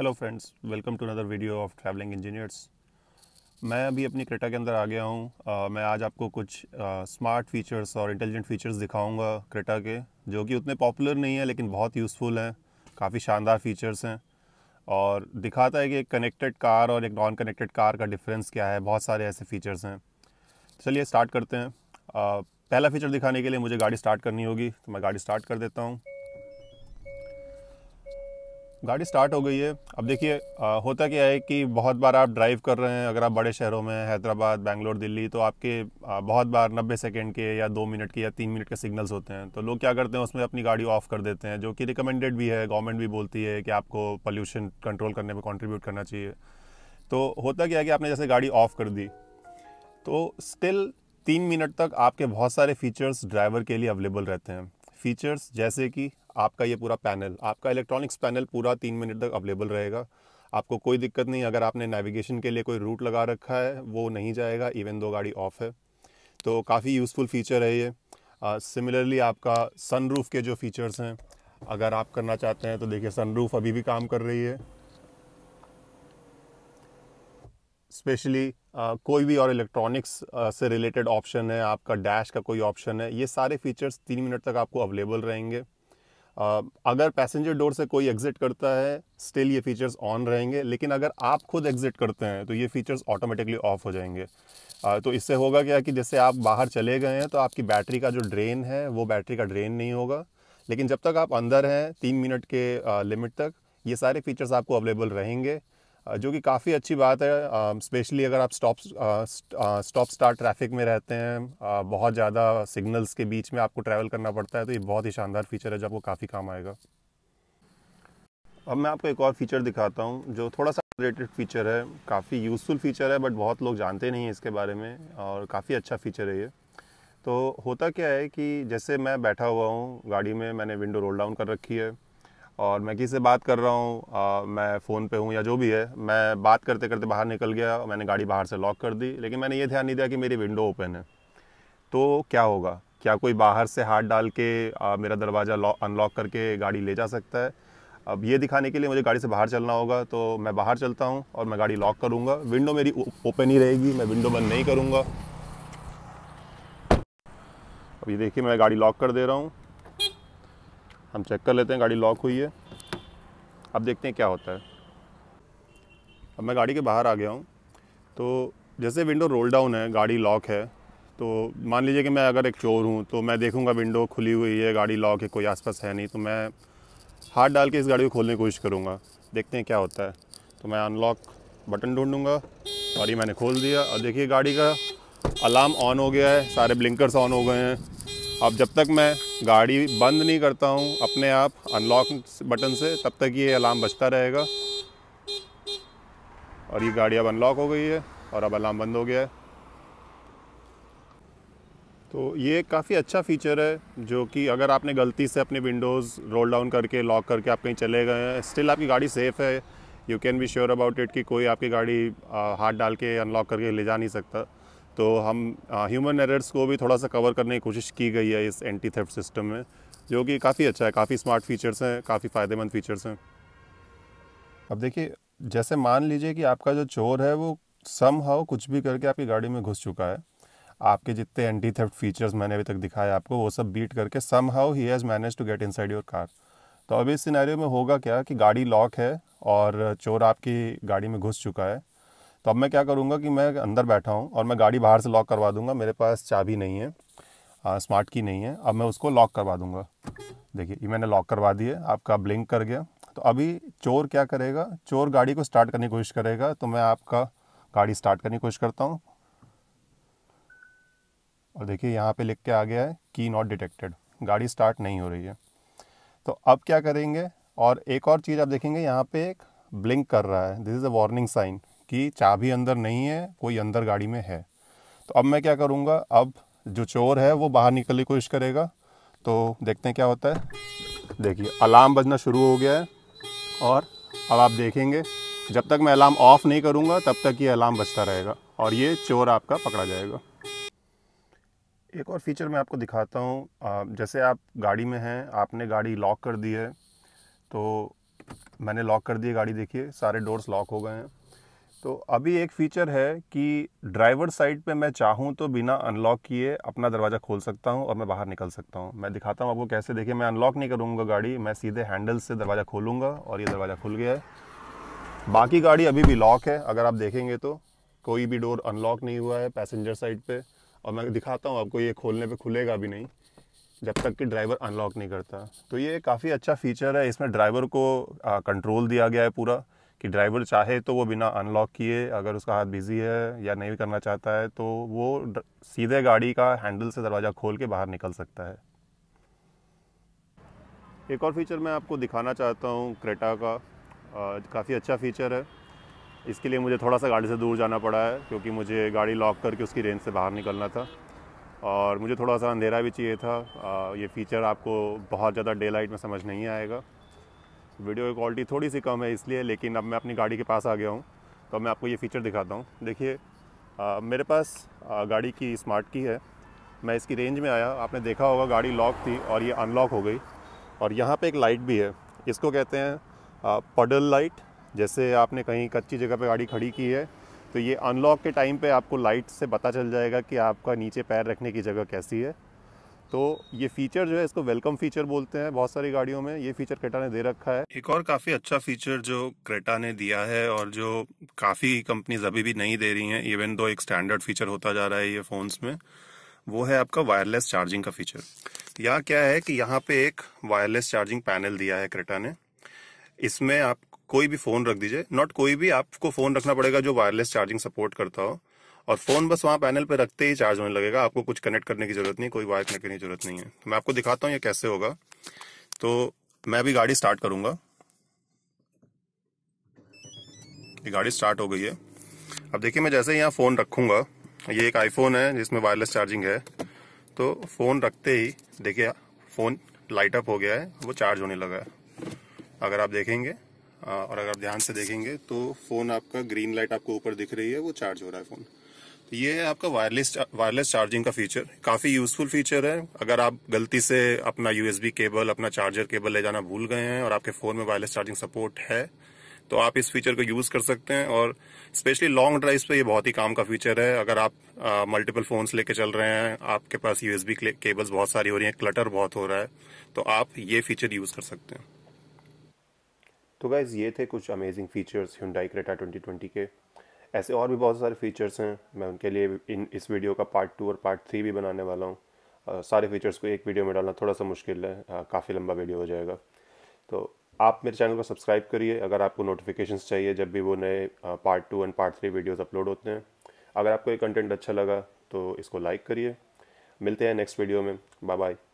hello friends welcome to another video of travelling engineers मैं अभी अपनी क्रेटा के अंदर आ गया हूँ मैं आज आपको कुछ स्मार्ट फीचर्स और इंटेलिजेंट फीचर्स दिखाऊंगा क्रेटा के जो कि उतने पॉपुलर नहीं है लेकिन बहुत यूज़फुल हैं काफ़ी शानदार फीचर्स हैं और दिखाता है कि एक कनेक्टेड कार और एक नॉन कनेक्टेड कार का डिफरेंस क्या है बहुत सारे ऐसे फ़ीचर्स हैं चलिए स्टार्ट करते हैं uh, पहला फ़ीचर दिखाने के लिए मुझे गाड़ी स्टार्ट करनी होगी तो मैं गाड़ी स्टार्ट कर देता हूँ गाड़ी स्टार्ट हो गई है अब देखिए होता क्या है कि बहुत बार आप ड्राइव कर रहे हैं अगर आप बड़े शहरों में हैदराबाद बैंगलोर दिल्ली तो आपके आ, बहुत बार 90 सेकंड के या दो मिनट के या तीन मिनट के सिग्नल्स होते हैं तो लोग क्या करते हैं उसमें अपनी गाड़ी ऑफ कर देते हैं जो कि रिकमेंडेड भी है गवर्नमेंट भी बोलती है कि आपको पॉल्यूशन कंट्रोल करने में कॉन्ट्रीब्यूट करना चाहिए तो होता क्या है कि आपने जैसे गाड़ी ऑफ कर दी तो स्टिल तीन मिनट तक आपके बहुत सारे फीचर्स ड्राइवर के लिए अवेलेबल रहते हैं फीचर्स जैसे कि आपका ये पूरा पैनल आपका इलेक्ट्रॉनिक्स पैनल पूरा तीन मिनट तक अवेलेबल रहेगा आपको कोई दिक्कत नहीं अगर आपने नेविगेशन के लिए कोई रूट लगा रखा है वो नहीं जाएगा इवन दो गाड़ी ऑफ है तो काफ़ी यूज़फुल फीचर है ये सिमिलरली uh, आपका सनरूफ के जो फीचर्स हैं अगर आप करना चाहते हैं तो देखिए सनरूफ अभी भी काम कर रही है स्पेशली uh, कोई भी और इलेक्ट्रॉनिक्स uh, से रिलेटेड ऑप्शन है आपका डैश का कोई ऑप्शन है ये सारे फीचर्स तीन मिनट तक आपको अवेलेबल रहेंगे अगर पैसेंजर डोर से कोई एग्जिट करता है स्टिल ये फीचर्स ऑन रहेंगे लेकिन अगर आप खुद एग्जिट करते हैं तो ये फीचर्स ऑटोमेटिकली ऑफ हो जाएंगे तो इससे होगा क्या कि जैसे आप बाहर चले गए हैं तो आपकी बैटरी का जो ड्रेन है वो बैटरी का ड्रेन नहीं होगा लेकिन जब तक आप अंदर हैं तीन मिनट के लिमिट तक ये सारे फीचर्स आपको अवेलेबल रहेंगे जो कि काफ़ी अच्छी बात है स्पेशली अगर आप स्टॉप स्टॉप स्टार ट्रैफिक में रहते हैं बहुत ज़्यादा सिग्नल्स के बीच में आपको ट्रैवल करना पड़ता है तो ये बहुत ही शानदार फीचर है जो आपको काफ़ी काम आएगा अब मैं आपको एक और फीचर दिखाता हूँ जो थोड़ा सा रिलेटेड फीचर है काफ़ी यूज़फुल फीचर है बट बहुत लोग जानते नहीं हैं इसके बारे में और काफ़ी अच्छा फीचर है ये तो होता क्या है कि जैसे मैं बैठा हुआ हूँ गाड़ी में मैंने विंडो रोल डाउन कर रखी है और मैं किसी से बात कर रहा हूँ मैं फ़ोन पे हूँ या जो भी है मैं बात करते करते बाहर निकल गया मैंने गाड़ी बाहर से लॉक कर दी लेकिन मैंने ये ध्यान नहीं दिया कि मेरी विंडो ओपन है तो क्या होगा क्या कोई बाहर से हाथ डाल के आ, मेरा दरवाज़ा अनलॉक करके गाड़ी ले जा सकता है अब ये दिखाने के लिए मुझे गाड़ी से बाहर चलना होगा तो मैं बाहर चलता हूँ और मैं गाड़ी लॉक करूँगा विंडो मेरी ओपन ही रहेगी मैं विंडो बंद नहीं करूँगा अब ये देखिए मैं गाड़ी लॉक कर दे रहा हूँ हम चेक कर लेते हैं गाड़ी लॉक हुई है अब देखते हैं क्या होता है अब मैं गाड़ी के बाहर आ गया हूँ तो जैसे विंडो रोल डाउन है गाड़ी लॉक है तो मान लीजिए कि मैं अगर एक चोर हूँ तो मैं देखूँगा विंडो खुली हुई है गाड़ी लॉक है कोई आसपास है नहीं तो मैं हाथ डाल के इस गाड़ी को खोलने की कोशिश करूँगा देखते हैं क्या होता है तो मैं अनलॉक बटन ढूँढूँगा गाड़ी मैंने खोल दिया और देखिए गाड़ी का अलार्म ऑन हो गया है सारे ब्लिंकर्स ऑन हो गए हैं अब जब तक मैं गाड़ी बंद नहीं करता हूँ अपने आप अनलॉक बटन से तब तक ये अलार्म बचता रहेगा और ये गाड़ी अब अनलॉक हो गई है और अब अलार्म बंद हो गया है तो ये काफ़ी अच्छा फीचर है जो कि अगर आपने गलती से अपने विंडोज़ रोल डाउन करके लॉक करके आप कहीं चले गए हैं स्टिल आपकी गाड़ी सेफ़ है you can be sure about it कि कोई आपकी गाड़ी हाथ डाल के अनलॉक करके ले जा नहीं सकता तो हम ह्यूमन एरर्स को भी थोड़ा सा कवर करने की कोशिश की गई है इस एंटी थेफ्ट सिस्टम में जो कि काफ़ी अच्छा है काफ़ी स्मार्ट फीचर्स हैं काफ़ी फ़ायदेमंद फीचर्स हैं अब देखिए जैसे मान लीजिए कि आपका जो चोर है वो सम हाउ कुछ भी करके आपकी गाड़ी में घुस चुका है आपके जितने एंटी थेफ्ट फीचर्स मैंने अभी तक दिखाए आपको वो सब बीट करके somehow he has manage to get inside your car तो अब इस सिनेरियो में होगा क्या कि गाड़ी लॉक है और चोर आपकी गाड़ी में घुस चुका है तो अब मैं क्या करूँगा कि मैं अंदर बैठा हूँ और मैं गाड़ी बाहर से लॉक करवा दूँगा मेरे पास चाबी नहीं है आ, स्मार्ट की नहीं है अब मैं उसको लॉक करवा दूँगा देखिए ये मैंने लॉक करवा दी है आपका ब्लिंक कर गया तो अभी चोर क्या करेगा चोर गाड़ी को स्टार्ट करने की कोशिश करेगा तो मैं आपका गाड़ी स्टार्ट करने की कोशिश करता हूँ और देखिए यहाँ पे लिख के आ गया है की नॉट डिटेक्टेड गाड़ी स्टार्ट नहीं हो रही है तो अब क्या करेंगे और एक और चीज़ आप देखेंगे यहाँ पे एक ब्लिंक कर रहा है this is a warning sign कि चाबी अंदर नहीं है कोई अंदर गाड़ी में है तो अब मैं क्या करूँगा अब जो चोर है वो बाहर निकलने की कोशिश करेगा तो देखते हैं क्या होता है देखिए अलार्म बजना शुरू हो गया है और अब आप देखेंगे जब तक मैं अलार्म ऑफ नहीं करूँगा तब तक ये अलार्म बजता रहेगा और ये चोर आपका पकड़ा जाएगा एक और फीचर मैं आपको दिखाता हूँ जैसे आप गाड़ी में हैं आपने गाड़ी लॉक कर दी है तो मैंने लॉक कर दी है गाड़ी देखिए सारे डोर्स लॉक हो गए हैं तो अभी एक फ़ीचर है कि ड्राइवर साइड पे मैं चाहूँ तो बिना अनलॉक किए अपना दरवाज़ा खोल सकता हूँ और मैं बाहर निकल सकता हूँ मैं दिखाता हूँ आपको कैसे देखिए मैं अनलॉक नहीं करूँगा गाड़ी मैं सीधे हैंडल से दरवाज़ा खोलूँगा और ये दरवाज़ा खुल गया है बाकी गाड़ी अभी भी लॉक है अगर आप देखेंगे तो कोई भी डोर अनलॉक नहीं हुआ है पैसेंजर साइड पर और मैं दिखाता हूँ आपको ये खोलने पर खुलेगा भी नहीं जब तक कि ड्राइवर अनलॉक नहीं करता तो ये काफ़ी अच्छा फीचर है इसमें ड्राइवर को कंट्रोल दिया गया है पूरा कि ड्राइवर चाहे तो वो बिना अनलॉक किए अगर उसका हाथ बिजी है या नहीं करना चाहता है तो वो सीधे गाड़ी का हैंडल से दरवाज़ा खोल के बाहर निकल सकता है एक और फीचर मैं आपको दिखाना चाहता हूँ क्रेटा का काफ़ी अच्छा फीचर है इसके लिए मुझे थोड़ा सा गाड़ी से दूर जाना पड़ा है क्योंकि मुझे गाड़ी लॉक करके उसकी रेंज से बाहर निकलना था और मुझे थोड़ा सा अंधेरा भी चाहिए था आ, ये फ़ीचर आपको बहुत ज़्यादा डे लाइट में समझ नहीं आएगा वीडियो की क्वालिटी थोड़ी सी कम है इसलिए लेकिन अब मैं अपनी गाड़ी के पास आ गया हूँ तो मैं आपको ये फ़ीचर दिखाता हूँ देखिए मेरे पास आ, गाड़ी की स्मार्ट की है मैं इसकी रेंज में आया आपने देखा होगा गाड़ी लॉक थी और ये अनलॉक हो गई और यहाँ पे एक लाइट भी है इसको कहते हैं पडल लाइट जैसे आपने कहीं कच्ची जगह पे गाड़ी खड़ी की है तो ये अनलॉक के टाइम पे आपको लाइट से पता चल जाएगा कि आपका नीचे पैर रखने की जगह कैसी है तो ये फीचर जो है इसको वेलकम फीचर बोलते हैं बहुत सारी गाड़ियों में ये फीचर क्रेटा ने दे रखा है एक और काफी अच्छा फीचर जो क्रेटा ने दिया है और जो काफी कंपनीज अभी भी नहीं दे रही हैं इवन दो एक स्टैंडर्ड फीचर होता जा रहा है ये फोन्स में वो है आपका वायरलेस चार्जिंग का फीचर यहाँ क्या है कि यहाँ पे एक वायरलेस चार्जिंग पैनल दिया है क्रेटा ने इसमें आप कोई भी फोन रख दीजिए नॉट कोई भी आपको फोन रखना पड़ेगा जो वायरलेस चार्जिंग सपोर्ट करता हो और फोन बस वहाँ पैनल पे रखते ही चार्ज होने लगेगा आपको कुछ कनेक्ट करने की जरूरत नहीं कोई वायर कनेक्ट करने की जरूरत नहीं है तो मैं आपको दिखाता हूँ ये कैसे होगा तो मैं अभी गाड़ी स्टार्ट करूंगा ये गाड़ी स्टार्ट हो गई है अब देखिए मैं जैसे यहाँ फोन रखूंगा ये एक आईफोन है जिसमें वायरलेस चार्जिंग है तो फोन रखते ही देखिए फोन लाइट अप हो गया है वो चार्ज होने लगा है अगर आप देखेंगे और अगर आप ध्यान से देखेंगे तो फोन आपका ग्रीन लाइट आपको ऊपर दिख रही है वो चार्ज हो रहा है फोन ये है आपका वायरलेस वायरलेस चार्जिंग का फीचर काफी यूजफुल फीचर है अगर आप गलती से अपना यूएसबी केबल अपना चार्जर केबल ले जाना भूल गए हैं और आपके फोन में वायरलेस चार्जिंग सपोर्ट है तो आप इस फीचर को यूज कर सकते हैं और स्पेशली लॉन्ग ड्राइव पे ये बहुत ही काम का फीचर है अगर आप मल्टीपल फोन्स लेके चल रहे हैं आपके पास यूएसबी केबल्स बहुत सारी हो रही हैं क्लटर बहुत हो रहा है तो आप ये फीचर यूज कर सकते हैं तो गाइज ये थे कुछ amazing features Hyundai Creta twenty के ऐसे और भी बहुत सारे फीचर्स हैं मैं उनके लिए इन इस वीडियो का पार्ट टू और पार्ट थ्री भी बनाने वाला हूँ सारे फीचर्स को एक वीडियो में डालना थोड़ा सा मुश्किल है काफ़ी लंबा वीडियो हो जाएगा तो आप मेरे चैनल को सब्सक्राइब करिए अगर आपको नोटिफिकेशन चाहिए जब भी वो नए part two and part three videos upload होते हैं अगर आपको ये कंटेंट अच्छा लगा तो इसको लाइक करिए मिलते हैं नेक्स्ट वीडियो में बाय बाय